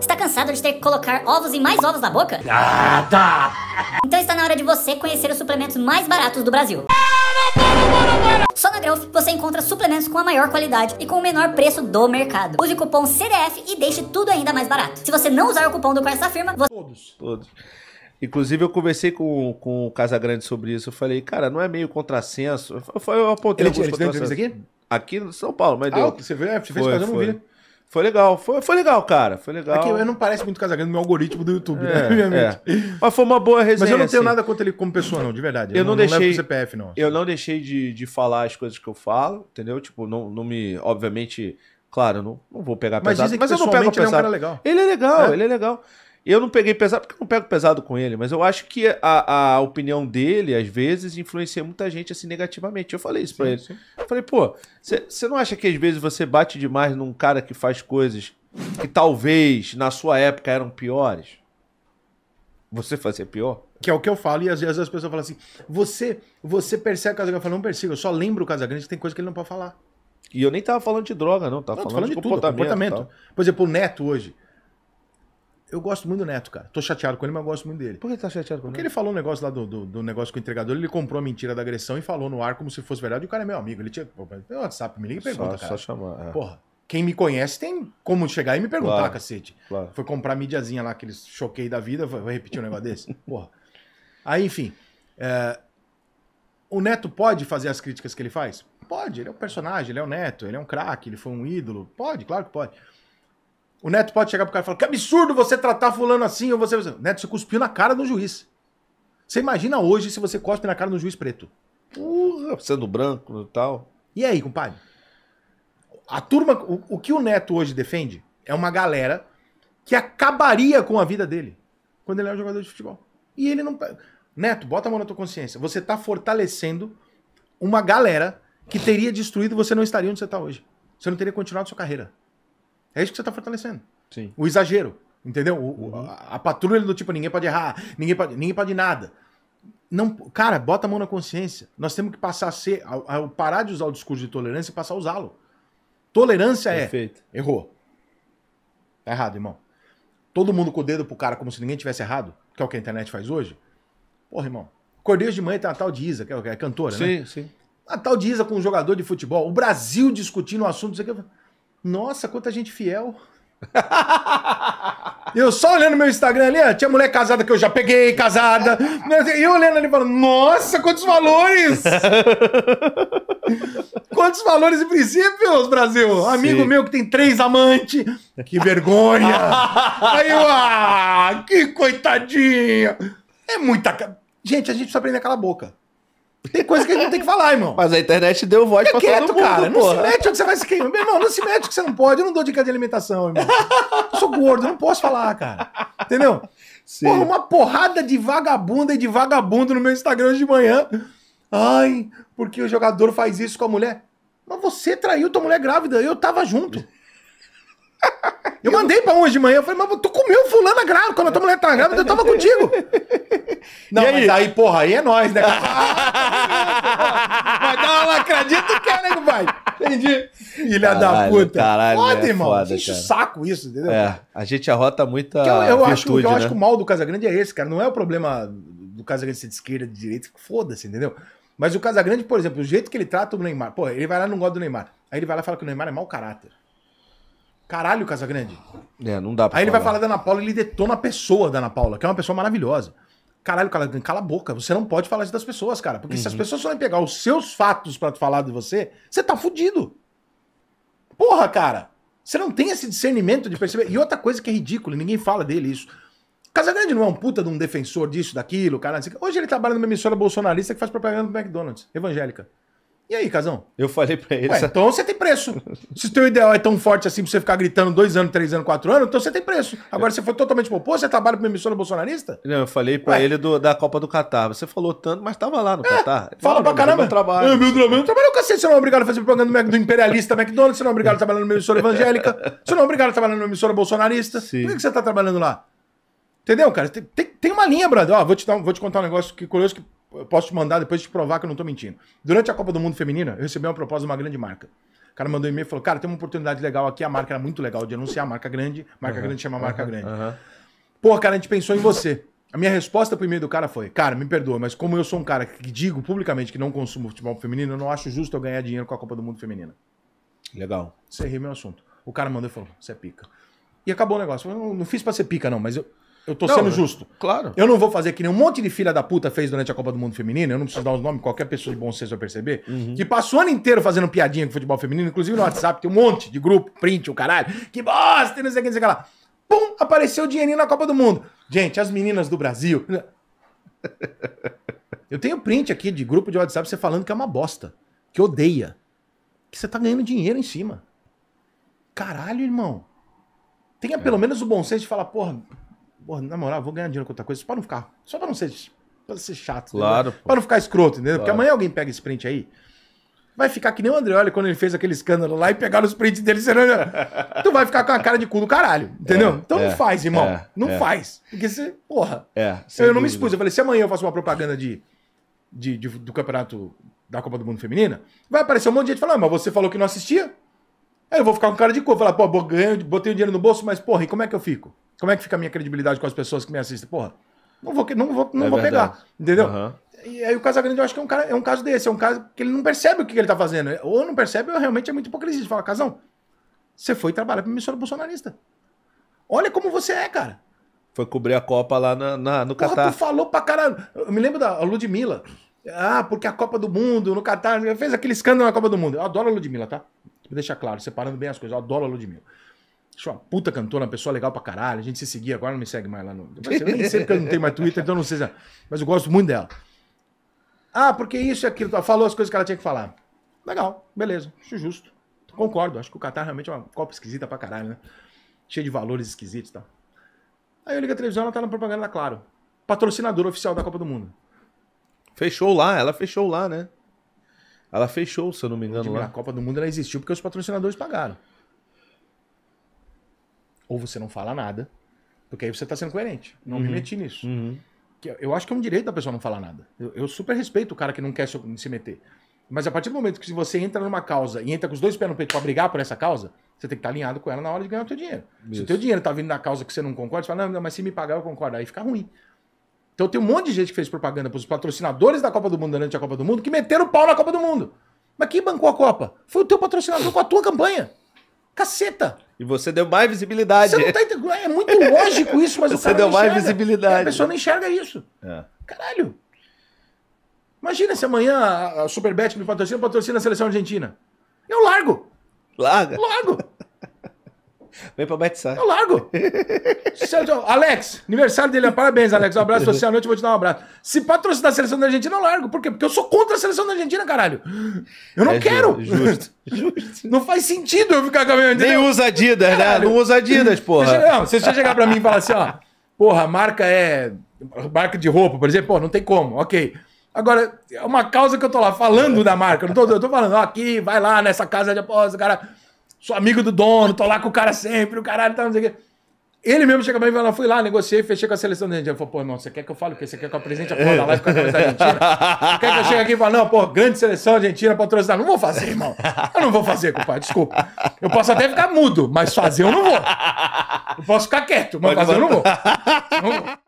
Está cansado de ter que colocar ovos e mais ovos na boca? Ah, tá! Então está na hora de você conhecer os suplementos mais baratos do Brasil. Só na Growth você encontra suplementos com a maior qualidade e com o menor preço do mercado. Use o cupom CDF e deixe tudo ainda mais barato. Se você não usar o cupom do quarto da firma, você... Todos, todos. Inclusive, eu conversei com, com o Casagrande sobre isso. Eu falei, cara, não é meio contrassenso? Eu, eu apontei ele, alguns ele te deu aqui? Aqui no São Paulo, mas ah, deu. Você, vê, você foi, fez, mas eu não vi. Foi legal, foi, foi legal, cara. Foi legal. É que eu não parece muito Casagrande no algoritmo do YouTube, é, né? É. Mas foi uma boa resenha. Mas eu não tenho assim. nada contra ele como pessoa, não, de verdade. Eu, eu não, não, deixei. Não CPF, assim. não. Eu não deixei de, de falar as coisas que eu falo, entendeu? Tipo, não, não me. Obviamente, claro, não, não vou pegar pesado. Mas, dizem que mas eu não pego pesado. Ele é um cara legal. Ele é legal, é. ele é legal. Eu não peguei pesado, porque eu não pego pesado com ele, mas eu acho que a, a opinião dele, às vezes, influencia muita gente assim negativamente. Eu falei isso sim, pra ele. Sim. Falei, pô, você não acha que às vezes você bate demais num cara que faz coisas que talvez na sua época eram piores? Você fazia é pior? Que é o que eu falo, e às vezes as pessoas falam assim: você, você persegue o Casagrande? Eu falo, não persigo, eu só lembro o Casagrande que tem coisa que ele não pode falar. E eu nem tava falando de droga, não, tava não, falando, falando de, de, comportamento. Tudo, comportamento. Por exemplo, o Neto hoje. Eu gosto muito do Neto, cara. Tô chateado com ele, mas eu gosto muito dele. Por que tá chateado com ele? Porque ele falou um negócio lá do, do, do, negócio com o entregador, ele comprou a mentira da agressão e falou no ar como se fosse verdade. E o cara é meu amigo. Ele tinha. Meu WhatsApp, me liga e pergunta, só, cara. Só chamar. É. Porra, quem me conhece tem como chegar e me perguntar, claro, cacete. Claro. Foi comprar mídiazinha lá, aqueles choquei da vida. Vou repetir um negócio desse? Porra. Aí, enfim. É... O Neto pode fazer as críticas que ele faz? Pode, ele é um personagem, ele é o Neto, ele é um craque, ele foi um ídolo. Pode, claro que pode. O Neto pode chegar pro cara e falar: que absurdo você tratar fulano assim ou você. Neto, você cuspiu na cara do juiz. Você imagina hoje se você cospe na cara do juiz preto. Porra, sendo branco e tal. E aí, compadre? A turma. O, o que o Neto hoje defende é uma galera que acabaria com a vida dele quando ele é um jogador de futebol. E ele não. Neto, bota a mão na tua consciência. Você tá fortalecendo uma galera que teria destruído você não estaria onde você tá hoje. Você não teria continuado sua carreira. É isso que você está fortalecendo. Sim. O exagero, entendeu? O, uhum. a, a, patrulha do tipo, ninguém pode errar, ninguém pode, ninguém pode nada. Não, cara, bota a mão na consciência. Nós temos que passar a ser, a parar de usar o discurso de tolerância e passar a usá-lo. Tolerância é. Perfeito. é. Errou. Tá errado, irmão. Todo mundo com o dedo pro cara como se ninguém tivesse errado, que é o que a internet faz hoje. Porra, irmão. Cordeiros de manhã tem uma tal de Isa, que é, que é cantora, sim, né? Sim, sim. Uma tal de Isa com um jogador de futebol. O Brasil discutindo o assunto, isso aqui. Nossa, quanta gente fiel. eu só olhando meu Instagram ali, tinha mulher casada que eu já peguei, casada. E eu olhando ali falando, nossa, quantos valores! quantos valores e princípios, Brasil? Sim. Amigo meu que tem três amantes. Que vergonha! Aí eu, ah, que coitadinha! É muita. Gente, a gente precisa aprender aquela boca. Tem coisa que a gente tem que falar, irmão. Mas a internet deu voz Fica pra quieto, todo mundo, cara. Porra. Não se mete que você vai se queimar. Meu irmão, não se mete que você não pode. Eu não dou dica de alimentação, irmão. Eu sou gordo, eu não posso falar, cara. Entendeu? Sim. Porra, uma porrada de vagabunda e de vagabundo no meu Instagram hoje de manhã. Ai, porque o jogador faz isso com a mulher. Mas você traiu tua mulher grávida, eu tava junto. Eu mandei pra hoje de manhã, eu falei, mas tu comeu fulana grávida, quando a tua mulher tá grávida, eu tava contigo. Não, mas aí, porra, aí é nós, né? entendi. Filha da puta. Caralho, mano é irmão. Foda, cara. saco isso, entendeu? É, a gente arrota muita. Que eu, eu virtude, acho, que, né? eu acho que o mal do Casagrande é esse, cara. Não é o problema do Casagrande ser de esquerda, de direita. Foda-se, entendeu? Mas o Casagrande, por exemplo, o jeito que ele trata o Neymar. Pô, ele vai lá e não gosta do Neymar. Aí ele vai lá e fala que o Neymar é mau caráter. Caralho, Casagrande. É, não dá pra Aí falar. ele vai falar da Ana Paula e ele detona a pessoa da Ana Paula, que é uma pessoa maravilhosa. Caralho, cala a boca. Você não pode falar isso das pessoas, cara. Porque uhum. se as uhum. pessoas forem pegar os seus fatos para falar de você, você tá fudido. Porra, cara. Você não tem esse discernimento de perceber. E outra coisa que é ridícula, ninguém fala dele isso. Casagrande não é um puta de um defensor disso, daquilo, cara. Hoje ele trabalha numa emissora bolsonarista que faz propaganda do McDonald's, evangélica. E aí, Casão? Eu falei pra ele. Ué, essa... Então você tem preço. Se o teu ideal é tão forte assim pra você ficar gritando dois anos, três anos, quatro anos, então você tem preço. Agora, você foi totalmente pro oposto, você trabalha pra emissora bolsonarista? Não, eu falei pra Ué. ele do, da Copa do Catar. Você falou tanto, mas tava lá no é, Catar. Fala pra não, caramba. Meu trabalho. É, meu trabalho. Eu trabalho é cacete. Você não é obrigado a fazer propaganda do imperialista McDonald's, você não é obrigado a trabalhar numa emissora evangélica, você não é obrigado a trabalhar numa emissora bolsonarista. Sim. Por que, que você tá trabalhando lá? Entendeu, cara? Tem, tem, tem uma linha, brother. Ó, vou te, dar, vou te contar um negócio que, curioso que eu posso te mandar depois te provar que eu não estou mentindo. Durante a Copa do Mundo Feminina, eu recebi uma proposta de uma grande marca. O cara mandou um e-mail e falou: Cara, tem uma oportunidade legal aqui. A marca era muito legal de anunciar, marca grande. Marca uhum, grande chama uhum, marca grande. Uhum. Pô, cara, a gente pensou em você. A minha resposta pro e-mail do cara foi: Cara, me perdoa, mas como eu sou um cara que digo publicamente que não consumo futebol feminino, eu não acho justo eu ganhar dinheiro com a Copa do Mundo Feminina. Legal. Encerrei meu assunto. O cara mandou e falou: Você é pica. E acabou o negócio. Eu não, não fiz pra ser pica, não, mas eu, eu tô não, sendo é justo. Claro. Eu não vou fazer que nem um monte de filha da puta fez durante a Copa do Mundo Feminino, eu não preciso dar os nomes, qualquer pessoa de bom senso vai perceber, uhum. que passou o ano inteiro fazendo piadinha com futebol feminino, inclusive no WhatsApp tem um monte de grupo, print, o caralho, que bosta, não sei o que, não sei o que lá. Pum, apareceu o dinheirinho na Copa do Mundo. Gente, as meninas do Brasil... Né? Eu tenho print aqui de grupo de WhatsApp você falando que é uma bosta, que odeia, que você tá ganhando dinheiro em cima. Caralho, irmão. Tenha é. pelo menos o bom senso de falar, porra, Porra, na moral, vou ganhar dinheiro com outra coisa, só pra não ficar. Só pra não ser, pra ser chato. Claro. Entendeu? Pra não ficar escroto, entendeu? Claro. Porque amanhã alguém pega esse print aí. Vai ficar que nem o Andreoli quando ele fez aquele escândalo lá e pegaram os prints dele. Você tu vai ficar com a cara de cu do caralho, entendeu? É, então é, não faz, irmão. É, não é. faz. Porque você, porra. É, eu, não me expus. Eu falei, se amanhã eu faço uma propaganda de, de, de do campeonato da Copa do Mundo Feminina, vai aparecer um monte de gente falando, ah, mas você falou que não assistia? Aí eu vou ficar com cara de cu. Falar, pô, ganho, botei o dinheiro no bolso, mas porra, e como é que eu fico? Como é que fica a minha credibilidade com as pessoas que me assistem? Porra, não vou, não vou, não é vou pegar, entendeu? Uhum. E aí o Casagrande, eu acho que é um, cara, é um caso desse, é um caso que ele não percebe o que ele tá fazendo. Ou não percebe, ou realmente é muito hipocrisia. Ele fala, Casão, você foi trabalhar pra emissora bolsonarista. Olha como você é, cara. Foi cobrir a Copa lá na, na no Porra, tu falou pra caralho. Eu me lembro da Ludmilla. Ah, porque a Copa do Mundo, no Catar, fez aquele escândalo na Copa do Mundo. Eu adoro a Ludmilla, tá? Deixa claro, separando bem as coisas. Eu adoro a Ludmilla. Acho uma puta cantora, uma pessoa legal pra caralho. A gente se seguia, agora não me segue mais lá no. Mas eu nem sei porque eu não tenho mais Twitter, então não sei se. É- Mas eu gosto muito dela. Ah, porque isso e aquilo. Falou as coisas que ela tinha que falar. Legal, beleza, acho justo. Concordo, acho que o Qatar realmente é uma copa esquisita pra caralho, né? Cheio de valores esquisitos e tá? tal. Aí eu ligo a televisão, ela tá na propaganda da Claro. Patrocinadora oficial da Copa do Mundo. Fechou lá, ela fechou lá, né? Ela fechou, se eu não me engano. Lá. A Copa do Mundo ela existiu porque os patrocinadores pagaram. Ou você não fala nada, porque aí você está sendo coerente. Não uhum. me meti nisso. Uhum. Eu acho que é um direito da pessoa não falar nada. Eu, eu super respeito o cara que não quer se meter. Mas a partir do momento que você entra numa causa e entra com os dois pés no peito para brigar por essa causa, você tem que estar tá alinhado com ela na hora de ganhar o seu dinheiro. Isso. Se o teu dinheiro está vindo na causa que você não concorda, você fala, não, não, mas se me pagar eu concordo. Aí fica ruim. Então tem um monte de gente que fez propaganda para os patrocinadores da Copa do Mundo durante a Copa do Mundo que meteram o pau na Copa do Mundo. Mas quem bancou a Copa? Foi o teu patrocinador com a tua campanha. Caceta! E você deu mais visibilidade. Você não tá entendendo. É muito lógico isso, mas você o cara deu mais visibilidade. É, a pessoa né? não enxerga isso. É. Caralho. Imagina se amanhã a Superbet me patrocina, patrocina a seleção argentina. Eu largo. Larga? Largo. Vem pra batizar. Eu largo. Alex, aniversário dele, é parabéns, Alex. Um abraço socialmente, vou te dar um abraço. Se patrocinar a seleção da Argentina, eu largo. Por quê? Porque eu sou contra a seleção da Argentina, caralho. Eu não é quero. Justo, justo. Não faz sentido eu ficar com a minha. Nem usa Adidas, né? caralho. né? Não usa Adidas, porra. Não, se você chegar pra mim e falar assim, ó, porra, a marca é. Marca de roupa, por exemplo, pô, não tem como, ok. Agora, é uma causa que eu tô lá falando é. da marca, não tô, eu tô falando, ó, aqui, vai lá nessa casa de aposta, cara sou amigo do dono, tô lá com o cara sempre, o caralho tá, não sei o quê. Ele mesmo chega pra mim e fala, fui lá, negociei, fechei com a seleção da Argentina. Ele falou, pô, irmão, você quer que eu fale o quê? Você quer que eu apresente a porra da live com a camisa argentina? quer que eu chegue aqui e fale, não, pô, grande seleção argentina patrocinada. Não vou fazer, irmão. Eu não vou fazer, compadre, desculpa. Eu posso até ficar mudo, mas fazer eu não vou. Eu posso ficar quieto, mas Pode fazer eu não vou. Não vou.